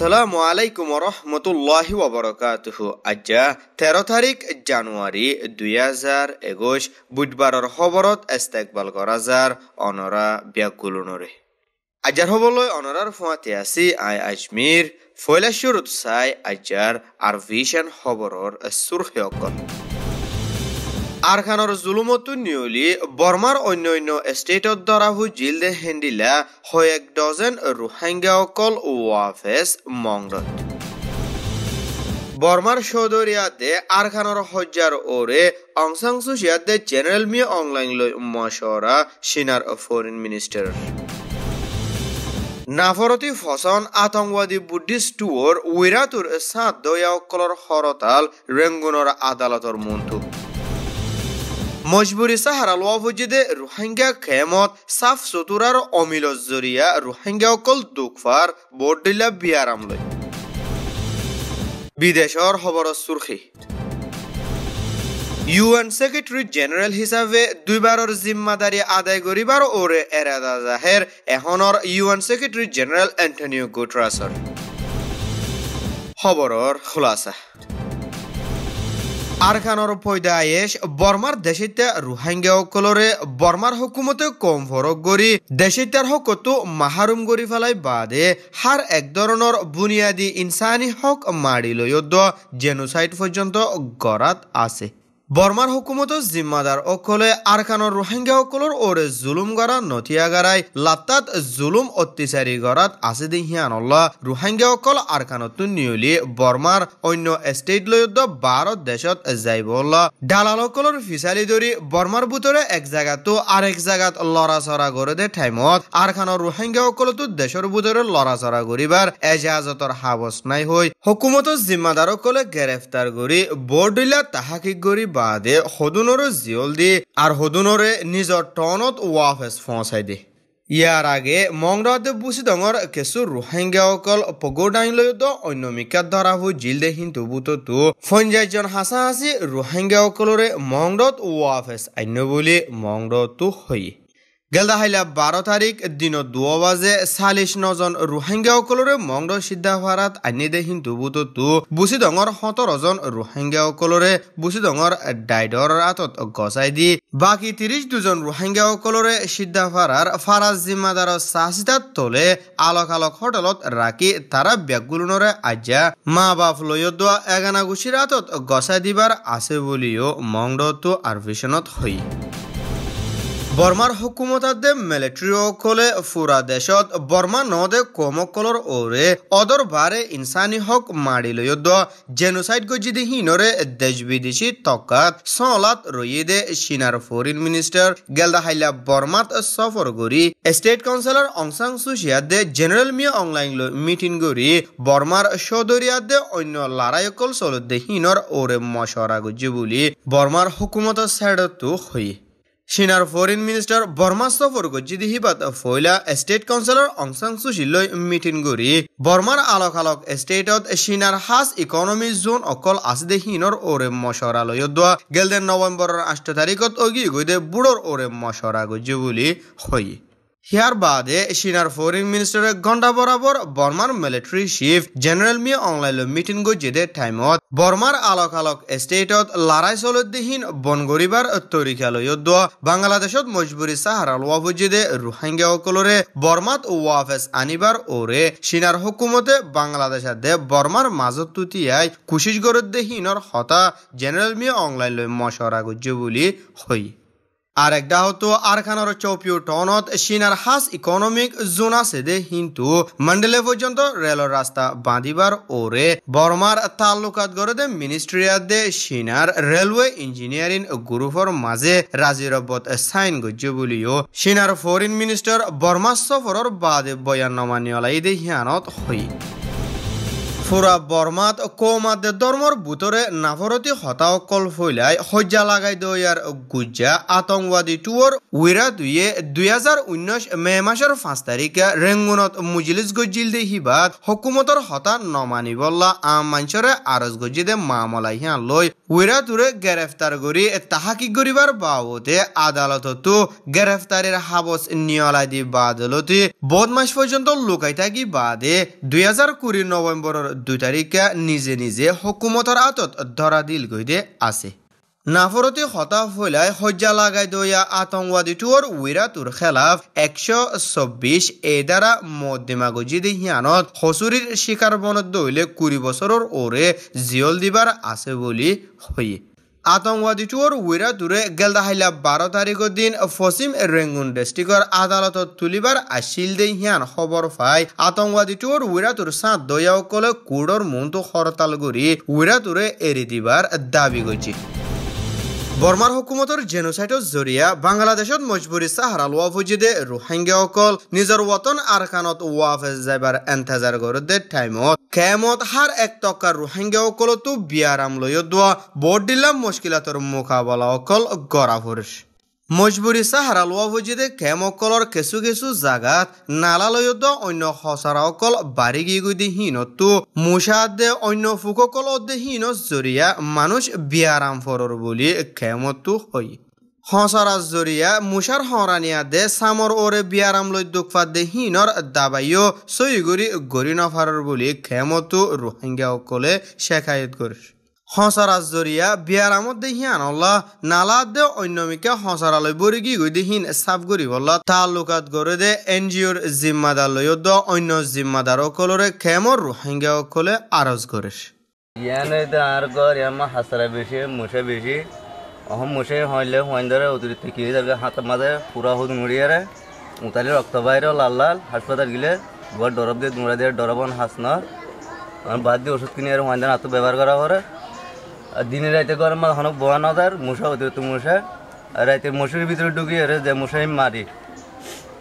আসসালামু আলাইকুম ৰহমতুল্লাহ ওবৰকাত আজা তেৰো তাৰিখ জানুয়াৰি দুই হাজাৰ একুশ বুধবাৰ খবৰত ইস্তেকবাল কৰা যাৰ অনৰা ব্যাকুলনৰে হবলৈ অনৰাৰ ফুৱাতে আছে আই আজমীৰ ফৈলাশ্বৰ উৎসাই আজাৰ আৰ ভিছন খবৰৰ চুৰ্খীয়কৰ আরখানর জুলুমতু নিউলি বর্মার অন্য অন্য স্টেটত দ্বারা হু জিল দে হেন্ডিলা হয়েক ডজন অকল ওয়াফেস মংরত বর্মার সৌদরিয়াতে আরখানর হজ্জার ওরে অংসাংসুসিয়াতে জেনারেল মি অংলাইন লই মশরা সিনার ফরেন মিনিস্টার নাফরতি ফসন আতঙ্কবাদী বুদ্ধিস্ট টুয়র উইরাতুর সাত অকলর হরতাল রেঙ্গুনর আদালতর মন্তুক মজবুরি সাহারা লোয়াভুজিদে রোহিঙ্গা খেমত সাফ সুতুরার অমিল জরিয়া রোহিঙ্গা অকল দুখফার বোর্ডিলা বিয়ারাম লৈ বিদেশর খবর সুরখি ইউএন সেক্রেটারি জেনারেল হিসাবে দুইবারর জিম্মাদারি আদায় করিবার ওরে এরাদা জাহের এখনর ইউএন সেক্রেটারি জেনারেল অ্যান্টনিও গুটরাসর খবরর খুলাসা আরখানোর ফয়দা আয়েশ বর্মার দেশিতে রোহাঙ্গা সকলরে বর্মার হকুমতে কম ফরক গড়ি দেশিতার হকতো মাহারুম গড়ি ফেলাই বাদে হার এক ধরনের বুনিয়াদী ইনসানি হক মারি লইয়দ জেনোসাইড পর্যন্ত গড়াত আছে বর্মার হুকুমত জিম্মাদাৰ অকলে রোহিঙ্গা ৰোহিংগাসকলৰ ওৰে জুলুম নথিয়া গড়াই লাত্তাত জুলুম অত্যাচারী গড়াত আছে দিহিয়ান রোহিঙ্গা অকল আৰকানতো নিয়লি বৰ্মাৰ অন্য ষ্টেটলৈ ভাৰত দেশত যাইব ডালাল দালালসকলৰ ফিচালি ধৰি বৰ্মাৰ বুতরে এক জেগাতো আৰু এক জেগাত লৰা চৰা কৰে দে ঠাইমত আৰকানৰ ৰোহিংগাসকলতো দেশৰ বুতরে লৰা চৰা কৰিবাৰ এজাজতৰ হাবস নাই হুকুমত জিম্মাদার অকলে গ্রেফতার কৰি বৰদৈলা তাহাকি কৰি বাদে সদুনরে জিয়ল দি আর সদুনরে নিজর টনত ওয়াফেস ফসাই দি ইয়ার আগে মংরাদ বুসি ডঙর কিছু রোহিঙ্গাসকল পগোডাইলৈ অন্য মিকাত ধরা হু জিলদে হিন্দু বুততো ফঞ্জাইজন হাসা হাসি রোহিঙ্গাসকলরে মংরত ওয়াফেস আন্য বলে মংরতো হয়ে গেলদাহাইলা বারো তারিখ দিন দুজে চালিশ নজন রোহিঙ্গা সকলরে মংড সিদ্ধাহারাত আনি দে হিন্দু বুতু তু বুসি ডর সতেরো জন রোহিঙ্গা সকলরে বুসি ডাইডর আতত গজাই দি বাকি ত্রিশ দুজন রোহিঙ্গা সকলরে সিদ্ধাহারার ফারাজ জিম্মাদার চাহিদার তলে আলোক আলোক হোটেলত রাখি তারা ব্যাগগুলোরে আজ্ঞা মা বাপ লইয় দোয়া এগানা গুছির আতত গসাই দিবার আছে বলিও মংড তু আর হই বর্মাৰ হুকুমতাদে মিলিট্ৰীসকলে ফুরা দেশত বর্মা নদে কমকলৰ ওৰে অদর বারে ইনসানি হক মাৰি লৈ জেনোচাইড গজিদি হিনৰে দেশ বিদেশি তকাত সলাত ৰয়েদে সিনার ফরিন মিনিস্টার গেলদা হাইলা বর্মাত সফর গরি স্টেট কাউন্সিলর অংচাং চুচিয়াদে জেনেৰেল মিয়া অনলাইন লৈ মিটিং কৰি বৰ্মাৰ সদৰিয়াদে অন্য লাৰাইকল চলদে হিনৰ ওরে মশরা গজি বুলি বৰ্মাৰ হুকুমতৰ চাইডতো হই চীনাৰ ফৰেইন মিনিষ্টাৰ বৰ্মা চফৰ গজ্জিদি হিবাত ফৈলা ষ্টেট কাউন্সিলৰ অংচাং চুচিলৈ মিটিং কৰি বৰ্মাৰ আলোক আলোক ষ্টেটত চীনাৰ সাজ ইকনমি জোন অকল আছিদে হীনৰ ওৰে মচৰালয়ত দোৱা গেলদে নৱেম্বৰৰ আঠ তাৰিখত অগি গৈদে বুঢ়ৰ ওৰে মচৰা গজ্জি বুলি হয় হিয়ার বাদে চীনার ফরেন মিনিস্টারে ঘন্টা বরাবর বর্মার military chief general Min online meeting গজিদে টাইমত বর্মার আলোক আলোক এস্টেটত লড়াই চলদ্দিহীন বনগরিবার তরিকালয়ত বাংলাদেশত মজবুরি সাহারা লোয়া ভুজিদে রোহিঙ্গাসকলরে বর্মাত ওয়াফেস আনিবার ওরে চীনার হুকুমতে বাংলাদেশে দে বর্মার মাজত তুতিয়াই কুশিস গরদ্দেহীনর হতা জেনারেল মি অনলাইন মশরা গজ্য বুলি হই আরেকটা হতো আরখানার চৌপিউ টনত সিনার হাস ইকোনমিক জোন আছে দে কিন্তু মন্ডলে পর্যন্ত রেলের রাস্তা বাঁধিবার ওরে বর্মার তালুকাত গড়ে দে মিনিস্ট্রিয়া দে সিনার রেলওয়ে ইঞ্জিনিয়ারিং গ্রুপের মাঝে রাজিরবত সাইন গজ্য বলিও সিনার ফরিন মিনিস্টার বর্মা সফরের বাদ বয়ান নমানিয়ালাই দে হিয়ানত হই ফুরা বর্মাত কৌমাদ ধর্মর বুতরে নাফরতি কল ফৈলাই সজ্জা লাগাই দয়ার গুজা আতঙ্কবাদী টুয়র উইরা দুয়ে দুই হাজার উনিশ মে মাসের পাঁচ তারিখে রেঙ্গুনত মুজলিস গজিল দে হিবাদ হকুমতর হতা নমানি বল্লা আম মাঞ্চরে আরজ গজিদে মামলা হিয়া লই উইরা তুরে গ্রেফতার করি তাহাকি গরিবার বাবতে আদালততো গ্রেফতারের হাবস নিয়লাদি বাদলতি বদমাস পর্যন্ত লুকাই থাকি বাদে দুই হাজার কুড়ি নভেম্বরের দুই তাৰিখে নিজে নিজে হুকুমতৰ আঁতত ধৰা দিল গৈ দে আছে নাফৰতে হতাশ হৈলাই সজ্জা লগাই দিয়া আতংকবাদীটোৰ উইৰাটোৰ খেলাফ একশ চৌব্বিছ এই দ্বাৰা মদ্দিমাগজিদি হিয়ানত সঁচুৰিৰ চিকাৰ বনত দৌলে কুৰি বছৰৰ ওৰে জীয়ল দিবাৰ আছে বুলি হয় আতঙ্কবাদী চোর উইরা দূরে গেলদা হাইলা বারো তারিখ দিন পশ্চিম রেঙ্গুন ডিস্ট্রিক্টর আদালতত তুলিবার আসিল দে হিয়ান খবর পাই আতঙ্কবাদী চোর উইরা তোর সাঁত কলে কুড়র মনটো হরতাল করি উইরা তোরে এড়ি দিবার দাবি করছে বর্মার হুকুমতৰ জেনোচাইটৰ জরিয়া বাংলাদেশত মজবুৰি চাহাৰা লোৱা রোহিঙ্গা অকল নিজৰ ৱতন আৰকানত ৱাফে যাবাৰ এন্তেজাৰ গরদে টাইমত কেমত হাৰ এক টকাৰ ৰোহিংগীসকলতো বিয়াৰাম লৈ যোৱা বৰ্ডিলা মুস্কিলাতৰ মোকাবলা অকল গৰা ফুৰিছে মজবুৰী চাহাৰা দে ভুজিদে খেমসকলৰ কিছু কিছু জাগাত নালালয়ত অন্য অকল সঁচাৰাসকল বাৰী গিগুদি হীনতো দে অন্য ফুকসকলতে হীন জৰিয়া মানুহ বিয়াৰাম ফৰৰ বুলি খেমতো হয় হঁচাৰাজ জৰিয়া মুছাৰ হৰাণিয়া দে চামৰ ওৰে বিয়াৰাম লৈ দুখপাত দে হীনৰ দাবাইও চহী গুৰি গৰি নফাৰৰ বুলি খেমতো ৰোহিংগাসকলে শেখায়ত কৰিছে হঁসারাজ জরিয়া বিয়ার আমত দেহিয়ান হল্লা নালাত দে অন্যমিকা হঁসারালয় বরিগি গই দেহিন সাফ গরি হল্লা তালুকাত গড়ে দে এন জি জিম্মাদার লয় দ অন্য জিম্মাদার অকলরে খেমর রোহিঙ্গা অকলে আরজ করে ইয়ানে আর গর আমা হাসারা বেশি মুশে বেশি অহম মুশে হইলে হইন ধরে অতিরিক্ত কি তার হাত মাঝে পুরা হুদ মুড়িয়ারে উতালি রক্ত লাল লাল হাসপাতাল গিলে গোয়া ডরব দিয়ে দুমড়া দিয়ে ডরবন হাসনার বাদ দিয়ে ওষুধ কিনে আর হইন হাত ব্যবহার করা করে দিনে রাইতে গরম হনক বোয়া নজার মশা অতিরিক্ত মশা রাইতে মশুরির ভিতরে ঢুকিয়ে এরে যে মশাই মারি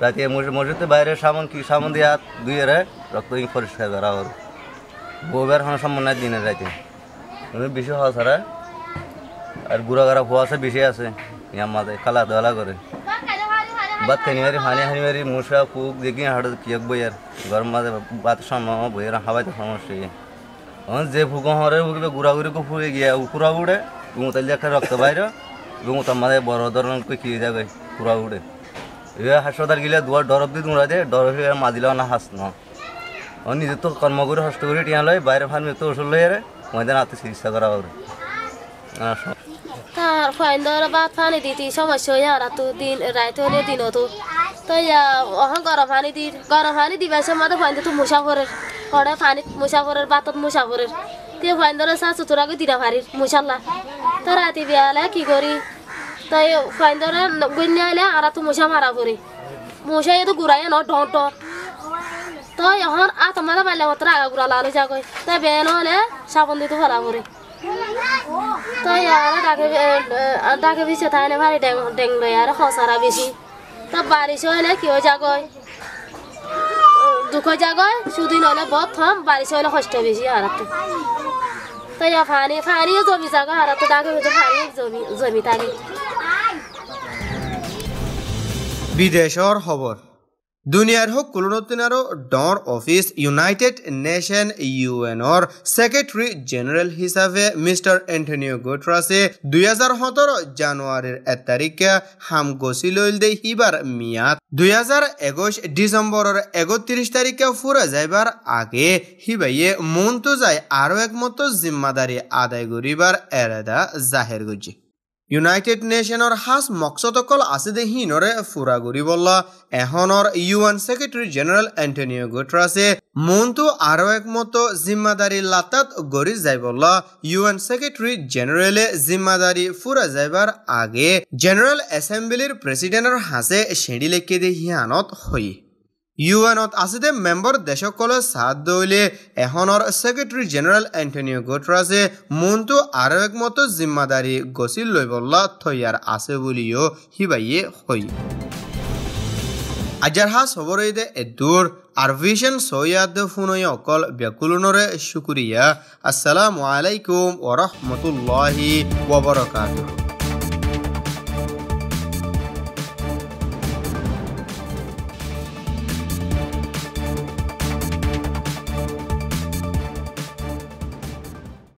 রাতে মশুরিতে বাইরে সামন কি সামন দিয়ে হাত ধুয়ে রে রক্ত পরিষ্কার করা হল বউবার হন সম্মান নাই দিনে রাইতে বেশি হওয়া ছাড়া আর গুড়া গাড়া হওয়া আছে বেশি আছে কালা ধলা করে বাদ খেনি মারি হানি হানি মারি মশা কুক দেখি হাঁটু কি আর গরম মাঝে বাত সময় বইয়ের হাওয়াতে সমস্যা যে ফুগহরে গুড়া গুড়ি কো ফুয়ে গিয়া উকুরা উড়ে এবং একটা রক্ত বাইর এবং তার মাঝে বড় ধরনের কই খিয়ে যাবে কুড়া উড়ে এবার হাসপাতাল গিলে দুয়ার ডরব দিয়ে দুঁড়া দেয় ডরব মাদিলেও না হাস ন নিজে তো কর্ম করে হস্ত করে টিয়া লয় বাইরে ফার্মে তো ওষুধ লয়ে রে ময়দান হাতে চিকিৎসা করা হবে তার ফাইন ধরে ভাত পানি দিতি সমস্যা হয়ে আর তো দিন রাত হলে দিন তো তো অহন গরম পানি দি গরম পানি দিবার সময় তো ফাইন তো মুসাফরের ওরা পানি মুসাফরের বাতত মুসাফরের দিয়ে ফাইন ধরে চা চতুরাকে দিরা ভারির মুসাল্লা তো রাতে বিয়ালে কি করি তাই ফাইন ধরে গন্যা হলে আর তো মশা মারা পড়ি মশা তো ঘুরাই ন ঢং টর তো এখন আতমাদা পাইলে মাত্র আগা ঘুরা লালো যা কই তাই বেন হলে সাবন দিতে ফেলা পড়ি তাই আর ডাকে ডাকে বিছে তাই ডেং আর খসারা বেশি তা বারিশ হইলে কেউ জাগয় দুঃখ জাগয় সুদিন হলে বত থম বারিশ হইলে কষ্ট বেশি আর তাই ফানি ফানিও জমি জাগো আর তো ফানি জমি জমি থাকে বিদেশর খবর দুনিয়ার কুলনতিনারও ডর অফিস ইউনাইটেড নেশন ইউএনর সেক্রেটারি জেনারেল হিসাবে মিস্টার এন্টনিও গোট্রাসে দুই হাজার সতেরো জানুয়ারির এক তারিখে হাম লইল দে হিবার মিয়াদ দুই হাজার একুশ ডিসেম্বরের একত্রিশ তারিখে ফুরে যাইবার আগে হিবাইয়ে মন তো যায় আরও একমত জিম্মাদারি আদায় করিবার এরাদা জাহের গজি ಯುನೈಟೆಡ್ ನೇಷನರ್ ಹಾಸ್ ಮಕ್ಸದಕಲ್ ಆಸಿದೆ ಹೀನೊರೆ ಫುರಾ ಗುರಿಬಲ್ಲ এহনৰ U N secretary general Antonio গুটৰাছে মনটো আৰু একমত জিম্মাদাৰী লাতাত গৰি যাইবল ইউ এন ছেক্ৰেটাৰী জেনেৰেলে জিম্মাদাৰী ফুৰা যাইবাৰ আগে জেনেৰেল এছেম্বলিৰ প্ৰেচিডেণ্টৰ হাঁচে চেডিলেকে দে হিয়ানত হৈ ইউএনত আছে দে মেম্বৰ দেশসকলৰ চাথ দৌলে এখনৰ ছেক্ৰেটেৰী জেনেৰেল এণ্টনিঅ' গোটৰাজে মনটো আৰু একমত জিম্মাদাৰী গছি লৈ বলা থৈয়াৰ আছে বুলিও সিবাইয়ে হৈ আজাৰহা চবৰে দে এদূৰ আৰু ভিছন চৈয়াদ শুনৈ অকল ব্যাকুলনৰে শুকুৰিয়া আছালাম আলাইকুম ৱৰহমতুল্লাহি ৱবৰকাতুহ